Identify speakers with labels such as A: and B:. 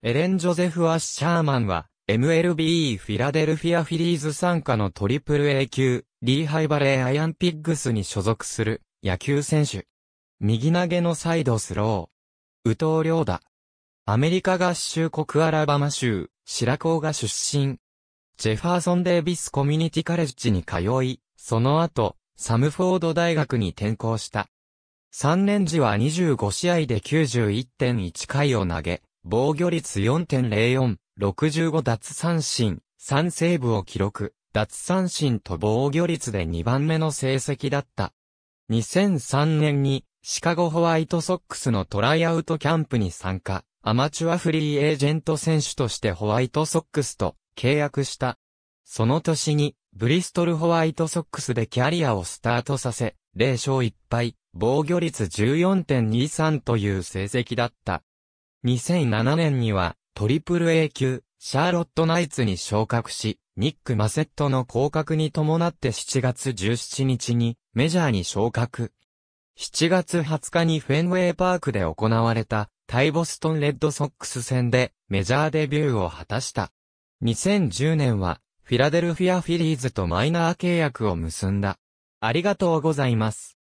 A: エレン・ジョゼフ・アッシャーマンは、MLB フィラデルフィア・フィリーズ参加のトリプル A 級、リーハイバレー・アイアンピッグスに所属する野球選手。右投げのサイドスロー。宇藤良だ。アメリカ合衆国アラバマ州、白子が出身。ジェファーソン・デイビス・コミュニティ・カレッジに通い、その後、サムフォード大学に転校した。3年時は25試合で91.1回を投げ、防御率4.04、65奪三振、3セーブを記録、奪三振と防御率で2番目の成績だった。2003年に、シカゴホワイトソックスのトライアウトキャンプに参加、アマチュアフリーエージェント選手としてホワイトソックスと契約した。その年に、ブリストルホワイトソックスでキャリアをスタートさせ、0勝1敗、防御率14.23という成績だった。2007年には、トリプル A 級、シャーロットナイツに昇格し、ニック・マセットの降格に伴って7月17日にメジャーに昇格。7月20日にフェンウェイパークで行われたタイボストンレッドソックス戦でメジャーデビューを果たした。2010年はフィラデルフィアフィリーズとマイナー契約を結んだ。ありがとうございます。